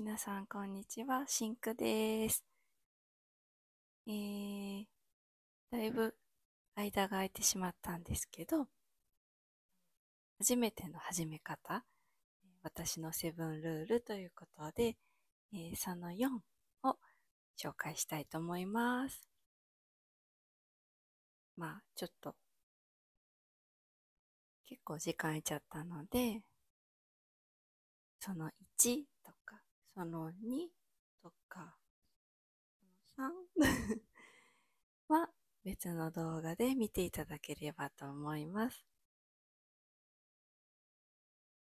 皆さん、こんにちは。シンクです。えー、だいぶ間が空いてしまったんですけど、初めての始め方、私のセブンルールということで、えー、その4を紹介したいと思います。まあ、ちょっと、結構時間空いちゃったので、その1とか、その2とか、3は別の動画で見ていただければと思います。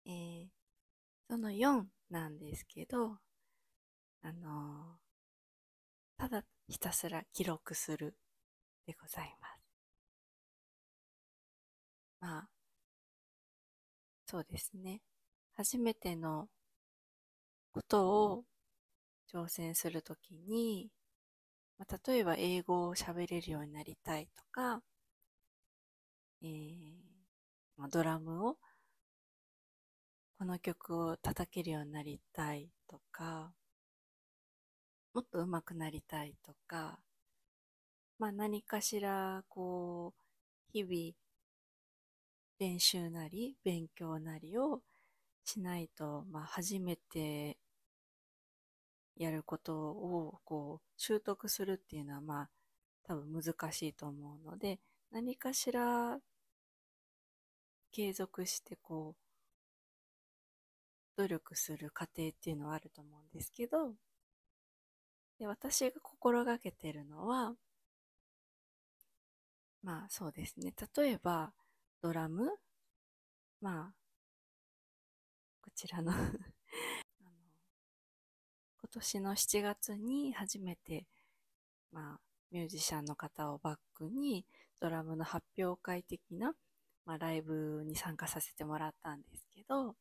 えー、その4なんですけど、あのー、ただひたすら記録するでございます。まあ、そうですね。初めてのことを挑戦するときに、まあ、例えば英語を喋れるようになりたいとか、えーまあ、ドラムをこの曲を叩けるようになりたいとか、もっと上手くなりたいとか、まあ何かしら、こう、日々、練習なり、勉強なりをしないと、まあ初めてやることをこう習得するっていうのはまあ多分難しいと思うので何かしら継続してこう努力する過程っていうのはあると思うんですけどで私が心がけてるのはまあそうですね例えばドラムまあこちらの年の7月に初めて、まあ、ミュージシャンの方をバックにドラムの発表会的な、まあ、ライブに参加させてもらったんですけど、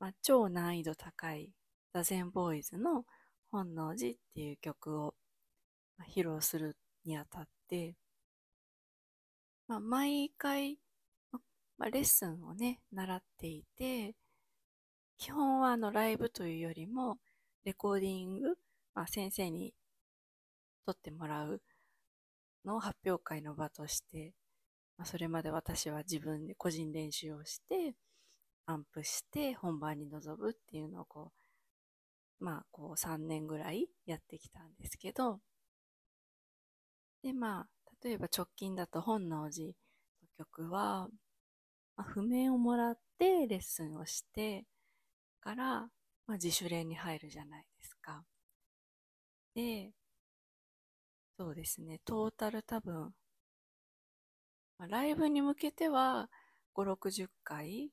まあ、超難易度高い座禅ボーイズの本能寺っていう曲を披露するにあたって、まあ、毎回、まあ、レッスンをね、習っていて、基本はあのライブというよりも、レコーディング、まあ、先生に撮ってもらうのを発表会の場として、まあ、それまで私は自分で個人練習をして、アンプして本番に臨むっていうのをこう、まあこう3年ぐらいやってきたんですけど、でまあ、例えば直近だと本能寺の曲は、まあ、譜面をもらってレッスンをしてから、まあ、自主練に入るじゃないですか。で、そうですね、トータル多分、まあ、ライブに向けては5、60回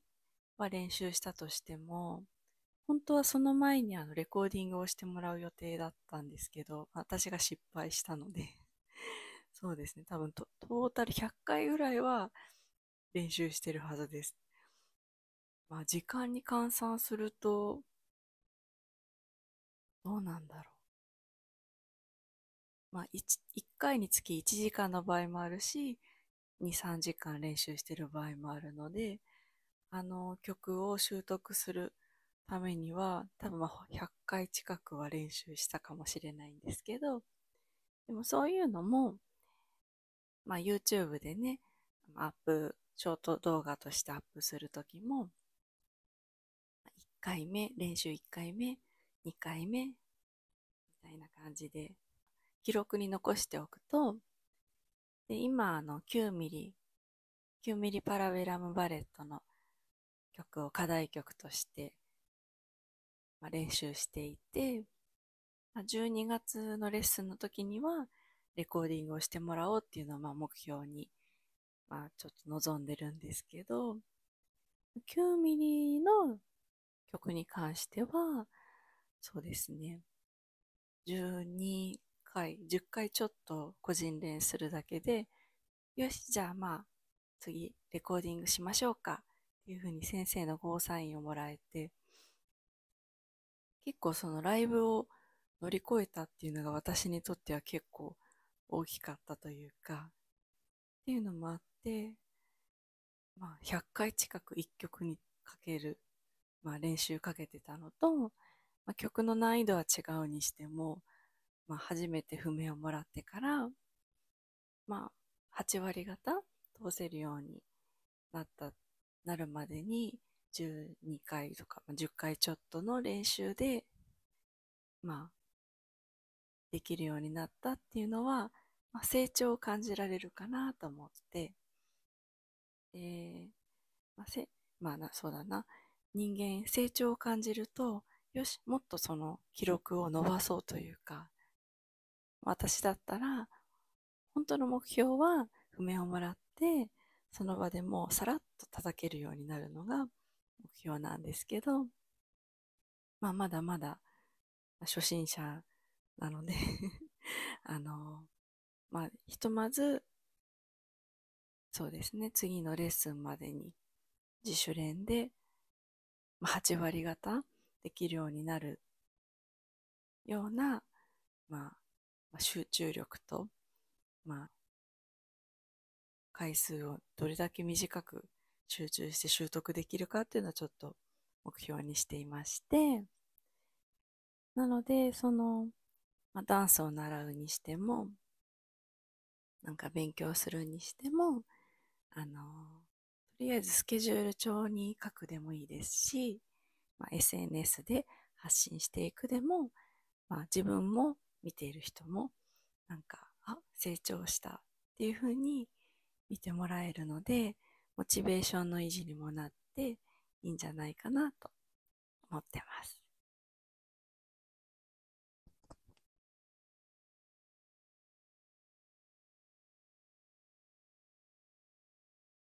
は練習したとしても、本当はその前にあのレコーディングをしてもらう予定だったんですけど、私が失敗したので そうですね、多分トトータル100回ぐらいは練習してるはずです。まあ、時間に換算すると、どうなんだろう。まあ1、回につき1時間の場合もあるし、2、3時間練習してる場合もあるので、あの曲を習得するためには、多分ま100回近くは練習したかもしれないんですけど、でもそういうのも、まあ、YouTube でね、アップ、ショート動画としてアップするときも、1回目、練習1回目、2回目みたいな感じで記録に残しておくとで今あの9ミリ9ミリパラベラムバレットの曲を課題曲として、まあ、練習していて、まあ、12月のレッスンの時にはレコーディングをしてもらおうっていうのをま目標に、まあ、ちょっと望んでるんですけど9ミリの曲に関しては、そうですね。12回、10回ちょっと個人練するだけで、よし、じゃあまあ、次、レコーディングしましょうか。っていうふうに先生のゴーサインをもらえて、結構そのライブを乗り越えたっていうのが私にとっては結構大きかったというか、っていうのもあって、まあ、100回近く1曲にかける、まあ、練習かけてたのと、まあ、曲の難易度は違うにしても、まあ、初めて譜面をもらってから、まあ、8割方通せるようになった、なるまでに12回とか、まあ、10回ちょっとの練習で、まあ、できるようになったっていうのは、まあ、成長を感じられるかなと思って、えー、まあ、せ、まあな、そうだな。人間、成長を感じると、よし、もっとその記録を伸ばそうというか、私だったら、本当の目標は譜面をもらって、その場でもうさらっと叩けるようになるのが目標なんですけど、まあ、まだまだ初心者なので あの、まあ、ひとまず、そうですね、次のレッスンまでに自主練で、まあ、8割方できるようになるような、まあ、集中力と、まあ、回数をどれだけ短く集中して習得できるかっていうのはちょっと目標にしていまして、なので、その、まあ、ダンスを習うにしても、なんか勉強するにしても、あの、とりあえずスケジュール帳に書くでもいいですし、まあ、SNS で発信していくでも、まあ、自分も見ている人もなんかあ成長したっていう風に見てもらえるのでモチベーションの維持にもなっていいんじゃないかなと思ってます。